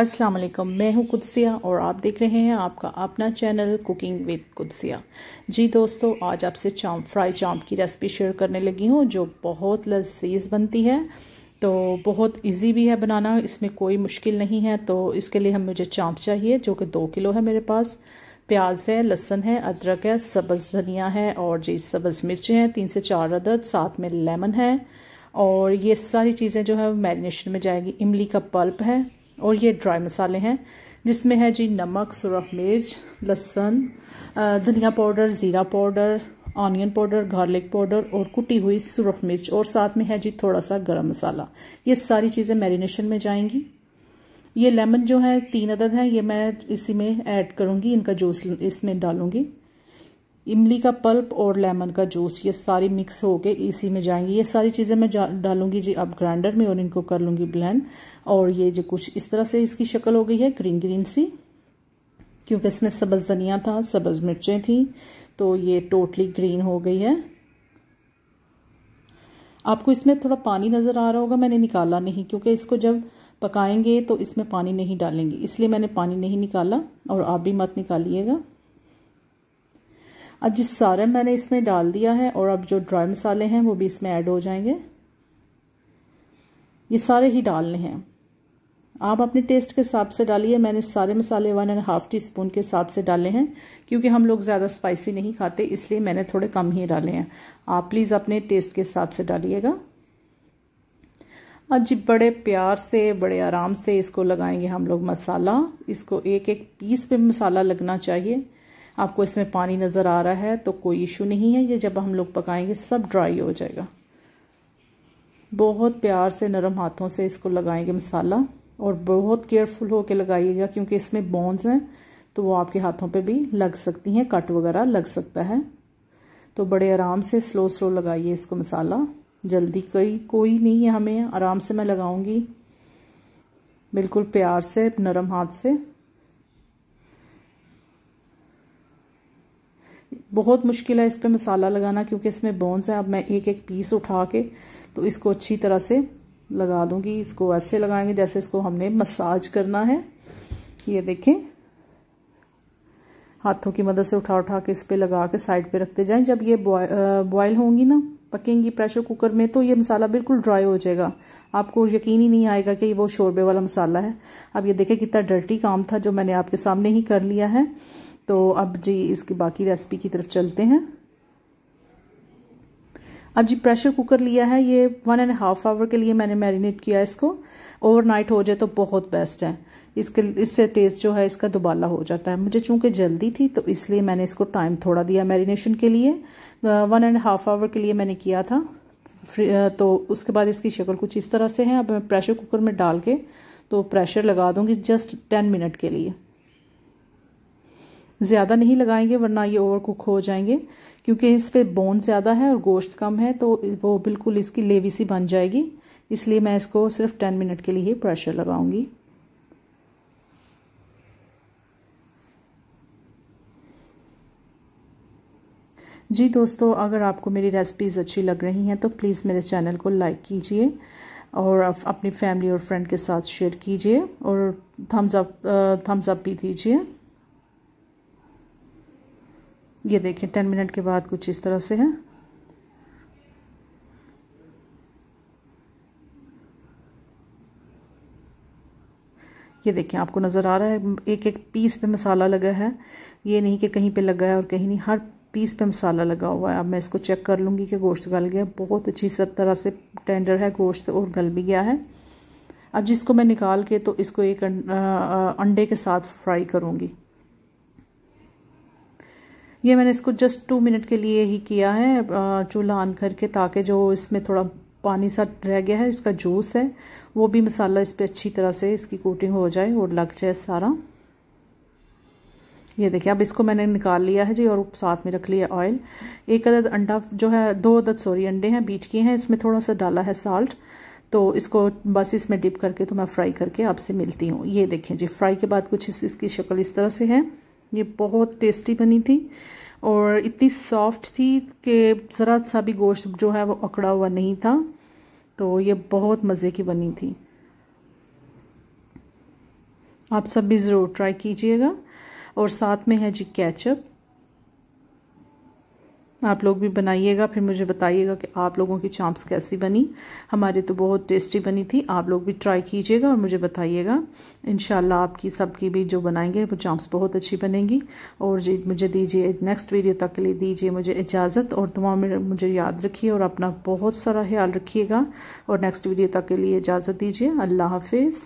अस्सलाम वालेकुम मैं हूं कुदसिया और आप देख रहे हैं आपका अपना channel cooking with Qudsiya ji दोस्तों आज आपसे चाम फ्राई चाम्प की रेसिपी शेयर करने लगी हूं जो बहुत लजीज बनती है तो बहुत इजी भी है बनाना इसमें कोई मुश्किल नहीं है तो इसके लिए हम मुझे चाम्प चाहिए जो कि दो किलो है मेरे पास प्याज है लहसन है अदरक है सब्ज़ धनिया है और जी सब्ज़ मिर्चें हैं तीन से चार अदद साथ में लेमन है और ये सारी चीज़ें जो है मैरिनेशन में जाएगी इमली का पल्प है और ये ड्राई मसाले हैं जिसमें है जी नमक सुरख मिर्च लहसुन धनिया पाउडर ज़ीरा powder onion powder garlic powder और कुटी हुई सुरख मिर्च और साथ में है जी थोड़ा सा गरम मसाला ये सारी चीज़ें मैरिनेशन में जाएंगी ये लेमन जो है तीन अदद है ये मैं इसी में ऐड करूँगी इनका जूस इसमें डालूंगी इमली का पल्प और लेमन का जूस ये सारी मिक्स हो के इसी में जाएंगी ये सारी चीज़ें मैं डालूंगी जी अब ग्राइंडर में और इनको कर लूँगी ब्लेंड और ये जो कुछ इस तरह से इसकी शक्ल हो गई है ग्रीन ग्रीन सी क्योंकि इसमें सब्ज़ धनिया था सब्ज़ मिर्चें थी तो ये टोटली ग्रीन हो गई है आपको इसमें थोड़ा पानी नज़र आ रहा होगा मैंने निकाला नहीं क्योंकि इसको जब पकाएंगे तो इसमें पानी नहीं डालेंगे इसलिए मैंने पानी नहीं निकाला और आप भी मत निकालिएगा अब जिस सारा मैंने इसमें डाल दिया है और अब जो ड्राई मसाले हैं वो भी इसमें ऐड हो जाएंगे ये सारे ही डालने हैं आप अपने टेस्ट के हिसाब से डालिए मैंने सारे मसाले one and half teaspoon के हिसाब से डाले हैं क्योंकि हम लोग ज़्यादा स्पाइसी नहीं खाते इसलिए मैंने थोड़े कम ही डाले हैं आप प्लीज़ अपने टेस्ट के हिसाब से डालिएगा अब जी बड़े प्यार से बड़े आराम से इसको लगाएंगे हम लोग मसाला इसको एक एक पीस पे मसाला लगना चाहिए आपको इसमें पानी नज़र आ रहा है तो कोई इशू नहीं है ये जब हम लोग पकाएंगे सब ड्राई हो जाएगा बहुत प्यार से नरम हाथों से इसको लगाएंगे मसाला और बहुत केयरफुल होकर लगाइएगा क्योंकि इसमें बोन्स हैं तो वो आपके हाथों पे भी लग सकती हैं कट वगैरह लग सकता है तो बड़े आराम से स्लो स्लो लगाइए इसको मसाला जल्दी कोई कोई नहीं है हमें आराम से मैं लगाऊंगी बिल्कुल प्यार से नरम हाथ से बहुत मुश्किल है इस पर मसाला लगाना क्योंकि इसमें बोन्स है अब मैं एक एक पीस उठा के तो इसको अच्छी तरह से लगा दूंगी इसको ऐसे लगाएंगे जैसे इसको हमने मसाज करना है ये देखें हाथों की मदद से उठा उठा के इस पर लगा के साइड पे रखते जाएं जब ये बॉयल होंगी ना पकेंगी प्रेशर कुकर में तो ये मसाला बिल्कुल ड्राई हो जाएगा आपको यकीन ही नहीं आएगा कि वो शोरबे वाला मसाला है अब ये देखें कितना डर्टी काम था जो मैंने आपके सामने ही कर लिया है तो अब जी इसकी बाकी रेसिपी की तरफ चलते हैं अब जी प्रेशर कुकर लिया है ये वन एंड हाफ आवर के लिए मैंने मैरिनेट किया इसको ओवरनाइट हो जाए तो बहुत बेस्ट है इसके इससे टेस्ट जो है इसका दुबाला हो जाता है मुझे चूंकि जल्दी थी तो इसलिए मैंने इसको टाइम थोड़ा दिया मैरिनेशन के लिए वन एंड हाफ आवर के लिए मैंने किया था तो उसके बाद इसकी शक्ल कुछ इस तरह से है अब मैं प्रेशर कुकर में डाल के तो प्रेशर लगा दूंगी जस्ट टेन मिनट के लिए ज़्यादा नहीं लगाएंगे वरना ये ओवर कुक हो जाएंगे क्योंकि इस पर बोन ज़्यादा है और गोश्त कम है तो वो बिल्कुल इसकी लेवी सी बन जाएगी इसलिए मैं इसको सिर्फ टेन मिनट के लिए प्रेशर लगाऊंगी जी दोस्तों अगर आपको मेरी रेसिपीज़ अच्छी लग रही हैं तो प्लीज़ मेरे चैनल को लाइक कीजिए और अपनी फैमिली और फ्रेंड के साथ शेयर कीजिए और थम्स अप थम्स अप भी दीजिए ये देखें टेन मिनट के बाद कुछ इस तरह से है ये देखें आपको नज़र आ रहा है एक एक पीस पे मसाला लगा है ये नहीं कि कहीं पे लगा है और कहीं नहीं हर पीस पे मसाला लगा हुआ है अब मैं इसको चेक कर लूँगी कि गोश्त गल गया बहुत अच्छी सर तरह से टेंडर है गोश्त और गल भी गया है अब जिसको मैं निकाल के तो इसको एक अं-, अं-, अं-, अंडे के साथ फ्राई करूँगी ये मैंने इसको जस्ट टू मिनट के लिए ही किया है चूल्हा आन करके ताकि जो इसमें थोड़ा पानी सा रह गया है इसका जूस है वो भी मसाला इस पर अच्छी तरह से इसकी कोटिंग हो जाए और लग जाए सारा ये देखिए अब इसको मैंने निकाल लिया है जी और साथ में रख लिया ऑयल एक अदद अंडा जो है दो अदद सॉरी अंडे हैं बीच के हैं इसमें थोड़ा सा डाला है साल्ट तो इसको बस इसमें डिप करके तो मैं फ्राई करके आपसे मिलती हूँ ये देखें जी फ्राई के बाद कुछ इस, इसकी शक्ल इस तरह से है ये बहुत टेस्टी बनी थी और इतनी सॉफ्ट थी कि ज़रा सा भी गोश्त जो है वो अकड़ा हुआ नहीं था तो ये बहुत मज़े की बनी थी आप सब भी ज़रूर ट्राई कीजिएगा और साथ में है जी कैचअप आप लोग भी बनाइएगा फिर मुझे बताइएगा कि आप लोगों की चाम्प्स कैसी बनी हमारे तो बहुत टेस्टी बनी थी आप लोग भी ट्राई कीजिएगा और मुझे बताइएगा इन आपकी सबकी भी जो बनाएंगे वो चाम्प्स बहुत अच्छी बनेंगी और जी मुझे दीजिए नेक्स्ट वीडियो तक के लिए दीजिए मुझे इजाज़त और तमाम में मुझे याद रखिए और अपना बहुत सारा ख्याल रखिएगा और नेक्स्ट वीडियो तक के लिए इजाज़त दीजिए अल्लाह हाफिज़